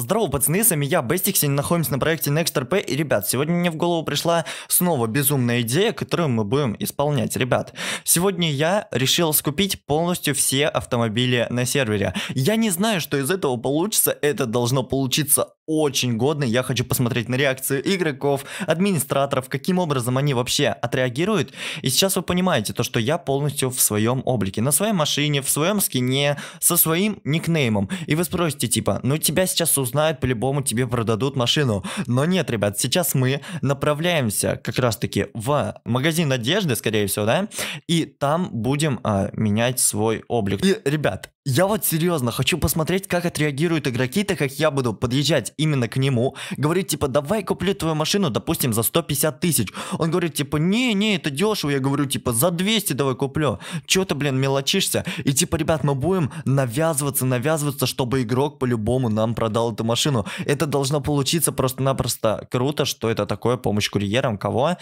Здорово, пацаны, с вами я, Бестиксин, находимся на проекте NextRP, и, ребят, сегодня мне в голову пришла снова безумная идея, которую мы будем исполнять, ребят. Сегодня я решил скупить полностью все автомобили на сервере. Я не знаю, что из этого получится, это должно получиться очень годно, я хочу посмотреть на реакцию игроков, администраторов, каким образом они вообще отреагируют. И сейчас вы понимаете то, что я полностью в своем облике, на своей машине, в своем скине, со своим никнеймом. И вы спросите, типа, ну тебя сейчас узнали, узнают, по-любому тебе продадут машину. Но нет, ребят, сейчас мы направляемся как раз-таки в магазин одежды, скорее всего, да, и там будем а, менять свой облик. И, ребят, я вот серьезно хочу посмотреть, как отреагируют игроки, так как я буду подъезжать именно к нему, говорить, типа, давай куплю твою машину, допустим, за 150 тысяч. Он говорит, типа, не-не, это дешево. Я говорю, типа, за 200 давай куплю. Че ты, блин, мелочишься? И, типа, ребят, мы будем навязываться, навязываться, чтобы игрок по-любому нам продал эту машину. Это должно получиться просто-напросто круто, что это такое помощь курьерам, кого.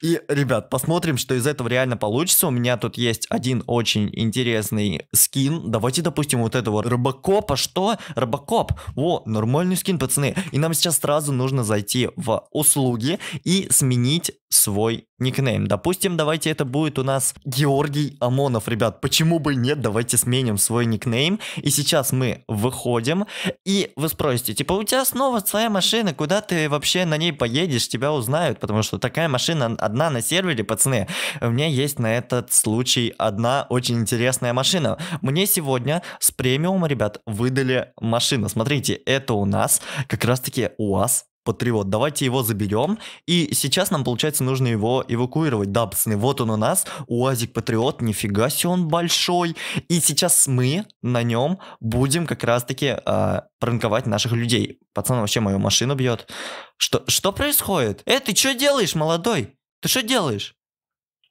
И, ребят, посмотрим, что из этого реально получится. У меня тут есть один очень интересный скин. Давайте, допустим, вот этого Робокопа. Что? Робокоп. О, нормальный скин, пацаны. И нам сейчас сразу нужно зайти в услуги и сменить свой никнейм. Допустим, давайте это будет у нас Георгий Омонов, ребят. Почему бы и нет? Давайте сменим свой никнейм. И сейчас мы выходим, и вы спросите, типа, у тебя снова своя машина, куда ты вообще на ней поедешь? Тебя узнают, потому что такая машина одна на сервере, пацаны. У меня есть на этот случай одна очень интересная машина. Мне сегодня с премиума, ребят, выдали машину. Смотрите, это у нас как раз-таки УАЗ патриот, давайте его заберем. И сейчас нам, получается, нужно его эвакуировать. Да, пацаны, вот он у нас, УАЗик Патриот, нифига себе он большой. И сейчас мы на нем будем как раз-таки э, пранковать наших людей. Пацан вообще мою машину бьет. Что, что происходит? Э, ты что делаешь, молодой? Ты что делаешь?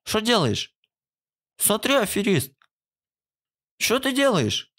Что делаешь? Смотри, аферист. Что ты делаешь?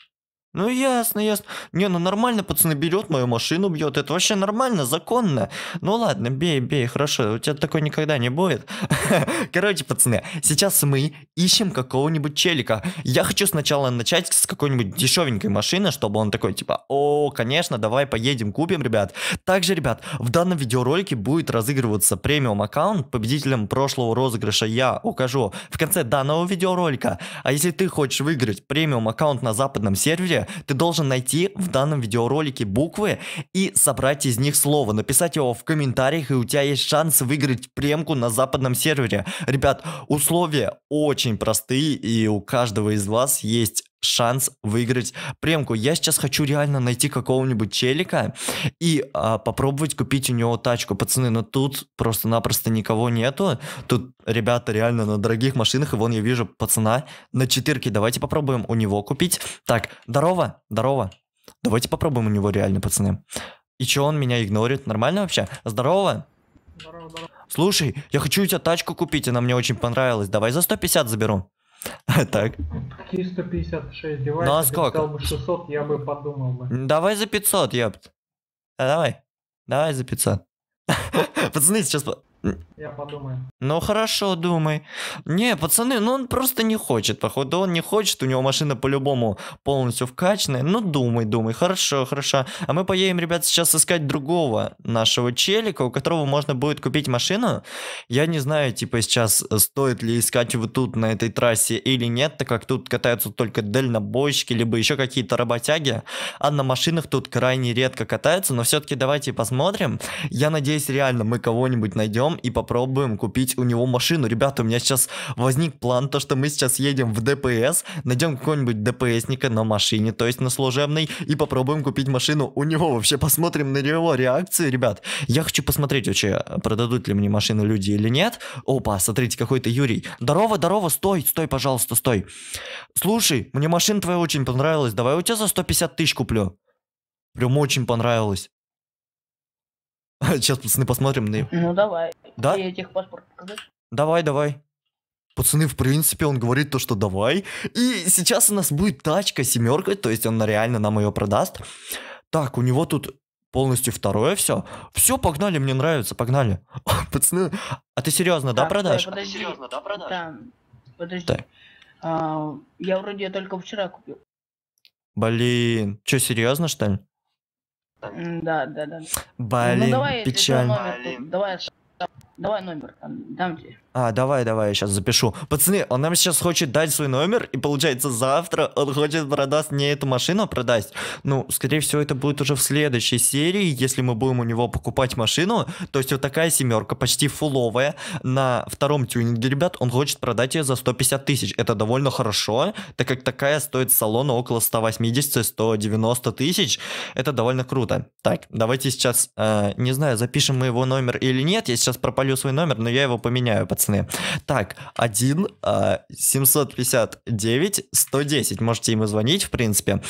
Ну ясно, ясно. Не, ну нормально, пацаны, берет мою машину, бьет. Это вообще нормально, законно. Ну ладно, бей, бей, хорошо. У тебя такое никогда не будет. Короче, пацаны, сейчас мы ищем какого-нибудь челика. Я хочу сначала начать с какой-нибудь дешевенькой машины, чтобы он такой, типа, о, конечно, давай поедем, купим, ребят. Также, ребят, в данном видеоролике будет разыгрываться премиум аккаунт. Победителем прошлого розыгрыша я укажу в конце данного видеоролика. А если ты хочешь выиграть премиум аккаунт на западном сервере, ты должен найти в данном видеоролике буквы и собрать из них слово, написать его в комментариях, и у тебя есть шанс выиграть премку на западном сервере. Ребят, условия очень простые, и у каждого из вас есть шанс выиграть премку. Я сейчас хочу реально найти какого-нибудь челика и а, попробовать купить у него тачку. Пацаны, но ну тут просто-напросто никого нету. Тут ребята реально на дорогих машинах, и вон я вижу пацана на четырке. Давайте попробуем у него купить. Так, здорово, здорово. Давайте попробуем у него реально, пацаны. И чё он меня игнорит? Нормально вообще? Здорово? Здорово, здорово. Слушай, я хочу у тебя тачку купить, она мне очень понравилась. Давай за 150 заберу. Так. Какие 156 девайсов? Ну а сколько? Если бы 600, я бы подумал бы. Давай за 500, ёпт. А, давай. Давай за 500. Пацаны, сейчас... Я подумаю. Ну хорошо, думай. Не, пацаны, ну он просто не хочет, походу. Он не хочет, у него машина по-любому полностью вкачанная. Ну думай, думай. Хорошо, хорошо. А мы поедем, ребят, сейчас искать другого нашего челика, у которого можно будет купить машину. Я не знаю, типа сейчас э, стоит ли искать его тут на этой трассе или нет, так как тут катаются только дальнобойщики, либо еще какие-то работяги. А на машинах тут крайне редко катаются, но все-таки давайте посмотрим. Я надеюсь, реально мы кого-нибудь найдем пойдем и попробуем купить у него машину. Ребята, у меня сейчас возник план, то что мы сейчас едем в ДПС, найдем какого-нибудь ДПСника на машине, то есть на служебной, и попробуем купить машину у него. Вообще посмотрим на его реакции, ребят. Я хочу посмотреть вообще, продадут ли мне машину люди или нет. Опа, смотрите, какой-то Юрий. Здорово, здорово, стой, стой, пожалуйста, стой. Слушай, мне машина твоя очень понравилась, давай у тебя за 150 тысяч куплю. Прям очень понравилось. Сейчас, пацаны, посмотрим на него. Ну давай. Да? Тебе техпаспорт показать? Давай, давай. Пацаны, в принципе, он говорит то, что давай. И сейчас у нас будет тачка семерка, то есть он реально нам ее продаст. Так, у него тут полностью второе все. Все, погнали, мне нравится, погнали. Пацаны, а ты серьезно, так, да, продашь? Подожди, серьезно, да, продашь? Да, подожди. Да. А, я вроде только вчера купил. Блин, что, серьезно, что ли? Да, да, да. Ну, Блин, печально. Давай Давай номер, дам тебе. А, давай, давай, я сейчас запишу. Пацаны, он нам сейчас хочет дать свой номер, и получается завтра он хочет продать не эту машину, а продасть. Ну, скорее всего, это будет уже в следующей серии, если мы будем у него покупать машину. То есть вот такая семерка, почти фуловая, на втором тюнинге, ребят, он хочет продать ее за 150 тысяч. Это довольно хорошо, так как такая стоит салона около 180-190 тысяч. Это довольно круто. Так, давайте сейчас, э, не знаю, запишем мы его номер или нет, я сейчас пропаду спалю свой номер, но я его поменяю, пацаны. Так, 1 759 110. Можете ему звонить, в принципе.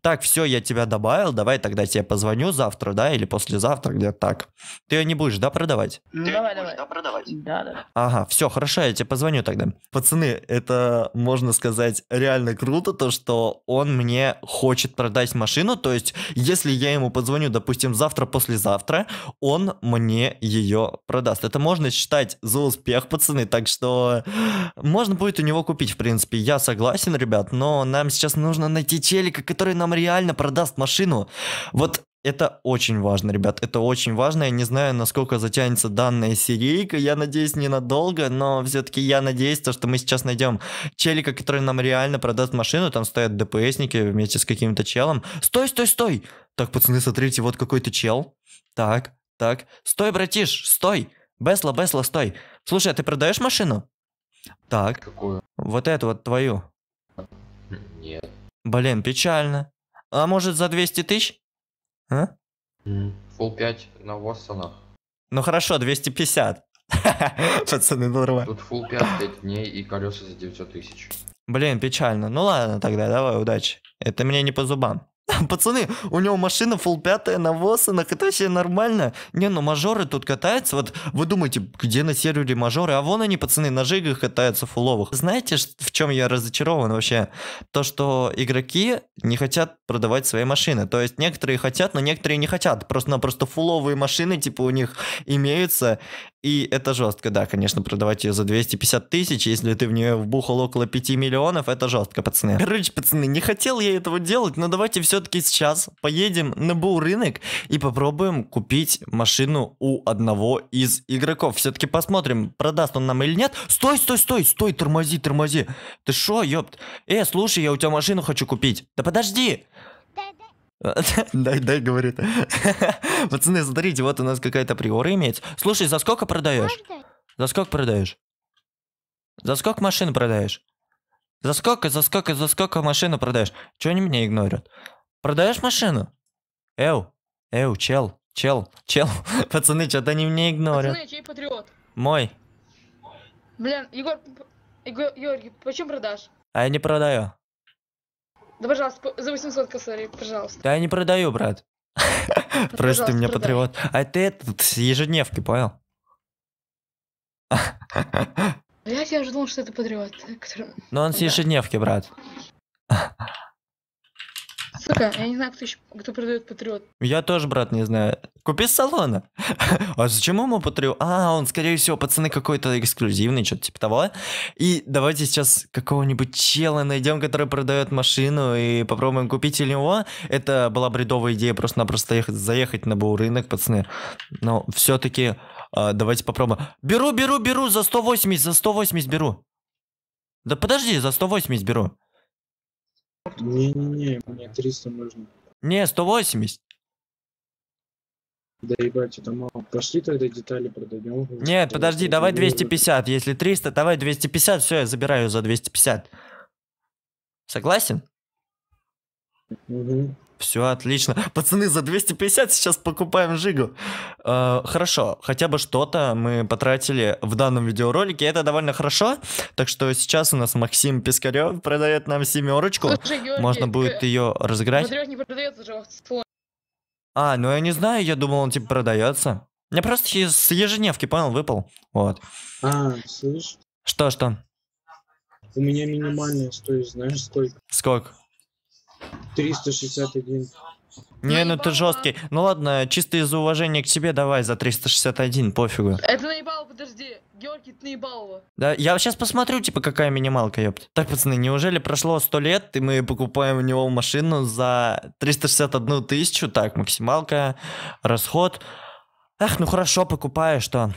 Так, все, я тебя добавил. Давай тогда тебе позвоню завтра, да, или послезавтра, где-то так. Ты ее не будешь, да, продавать? Ты давай, давай. Будешь, да, продавать? Да, да. Ага, все, хорошо, я тебе позвоню тогда. Пацаны, это, можно сказать, реально круто, то, что он мне хочет продать машину, то есть, если я ему позвоню, допустим, завтра, послезавтра, он мне ее продаст. Это можно считать за успех, пацаны, так что можно будет у него купить, в принципе. Я согласен, ребят, но нам сейчас нужно найти челика, который нам реально продаст машину. Вот это очень важно, ребят, это очень важно. Я не знаю, насколько затянется данная серийка, я надеюсь, ненадолго, но все-таки я надеюсь, то, что мы сейчас найдем челика, который нам реально продаст машину, там стоят ДПСники вместе с каким-то челом. Стой, стой, стой! Так, пацаны, смотрите, вот какой-то чел. Так, так, стой, братиш, стой! Бесла, Бесла, стой. Слушай, а ты продаешь машину? Так. Какую? Вот эту вот твою. Нет. Блин, печально. А может за 200 тысяч? А? Фул 5 на Воссонах. Ну хорошо, 250. Пацаны, норма. Тут фул 5 дней и колеса за 900 тысяч. Блин, печально. Ну ладно тогда, давай, удачи. Это мне не по зубам. Пацаны, у него машина full пятая на Восанах, это вообще нормально. Не, ну мажоры тут катаются, вот вы думаете, где на сервере мажоры, а вон они, пацаны, на жигах катаются фуловых. Знаете, в чем я разочарован вообще? То, что игроки не хотят продавать свои машины. То есть некоторые хотят, но некоторые не хотят. Просто-напросто фуловые машины, типа, у них имеются, и это жестко, да, конечно, продавать ее за 250 тысяч, если ты в нее вбухал около 5 миллионов, это жестко, пацаны. Короче, пацаны, не хотел я этого делать, но давайте все все-таки сейчас поедем на Бу рынок и попробуем купить машину у одного из игроков. Все-таки посмотрим, продаст он нам или нет. Стой, стой, стой, стой, тормози, тормози. Ты шо, ёпт? Э, слушай, я у тебя машину хочу купить. Да подожди. Дай, дай, говорит. Пацаны, смотрите, вот у нас какая-то приора имеется. Слушай, за сколько продаешь? За сколько продаешь? За сколько машин продаешь? За сколько, за сколько, за сколько машину продаешь? Чего они меня игнорят? Продаешь машину? Эу, эу, чел, чел, чел. Пацаны, что-то они меня игнорят. Пацаны, чей патриот? Мой. Блин, Егор, Егор, Георгий, почему продашь? А я не продаю. Да, пожалуйста, за 800 косарей, пожалуйста. Да я не продаю, брат. Просто ты меня патриот. А ты этот ежедневки, понял? Блять, а я уже думал, что это патриот. Но он с ежедневки, брат. Сука, я не знаю, кто, еще, кто продает Патриот. Я тоже, брат, не знаю. Купи с салона. а зачем ему Патриот? А, он, скорее всего, пацаны какой-то эксклюзивный, что-то типа того. И давайте сейчас какого-нибудь чела найдем, который продает машину, и попробуем купить у него. Это была бредовая идея, просто-напросто ехать, заехать на был рынок, пацаны. Но все-таки а, давайте попробуем. Беру, беру, беру, за 180, за 180 беру. Да подожди, за 180 беру. Не-не-не, мне 300 нужно. Не, 180. Да ебать, это мало. Пошли тогда детали продадем. Нет, подожди, давай 250. Если 300, давай 250. Все, я забираю за 250. Согласен? Все отлично. Пацаны, за 250 сейчас покупаем Жигу. Э, хорошо, хотя бы что-то мы потратили в данном видеоролике. Это довольно хорошо. Так что сейчас у нас Максим Пискарев продает нам семерочку. Слушай, Георгий, Можно будет э, ее разыграть. не А, ну я не знаю, я думал, он типа продается. Я просто с ежедневки, понял, выпал. Вот. А, слышь. Что, что? У меня минимальная стоит, знаешь, сколько? Сколько? 361. Не, ну ты жесткий. Ну ладно, чисто из уважения к тебе давай за 361, пофигу. Это наебало, подожди. Георгий, ты наебал Да, я сейчас посмотрю, типа, какая минималка, ёпт. Так, пацаны, неужели прошло 100 лет, и мы покупаем у него машину за 361 тысячу? Так, максималка, расход. Ах, ну хорошо, покупаю, что?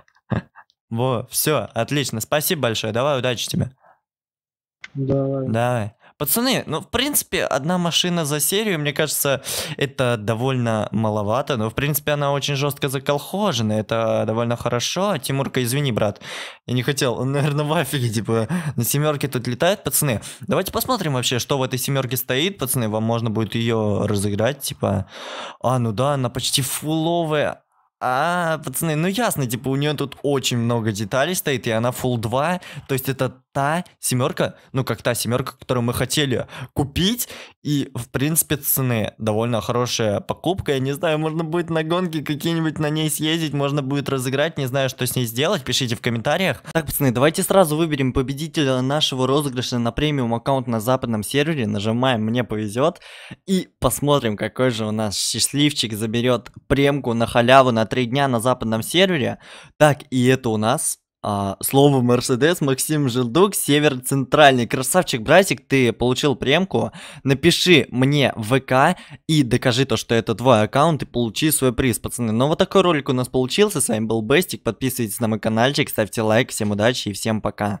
Во, все, отлично, спасибо большое, давай, удачи тебе. Давай. Давай. Пацаны, ну, в принципе, одна машина за серию, мне кажется, это довольно маловато, но, ну, в принципе, она очень жестко заколхожена, это довольно хорошо. Тимурка, извини, брат, я не хотел, он, наверное, в афиге, типа, на семерке тут летает, пацаны. Давайте посмотрим вообще, что в этой семерке стоит, пацаны, вам можно будет ее разыграть, типа, а, ну да, она почти фуловая, а, пацаны, ну ясно, типа у нее тут очень много деталей стоит, и она full 2, то есть это та семерка, ну как та семерка, которую мы хотели купить. И в принципе цены довольно хорошая покупка. Я не знаю, можно будет на гонке какие-нибудь на ней съездить, можно будет разыграть. Не знаю, что с ней сделать. Пишите в комментариях. Так, пацаны, давайте сразу выберем победителя нашего розыгрыша на премиум аккаунт на западном сервере. Нажимаем «Мне повезет» и посмотрим, какой же у нас счастливчик заберет премку на халяву на 3 дня на западном сервере. Так, и это у нас а, слово Мерседес, Максим Желдук Север Центральный. Красавчик, братик, ты получил премку. Напиши мне в ВК и докажи то, что это твой аккаунт и получи свой приз, пацаны. Ну вот такой ролик у нас получился. С вами был Бестик. Подписывайтесь на мой каналчик, ставьте лайк. Всем удачи и всем пока.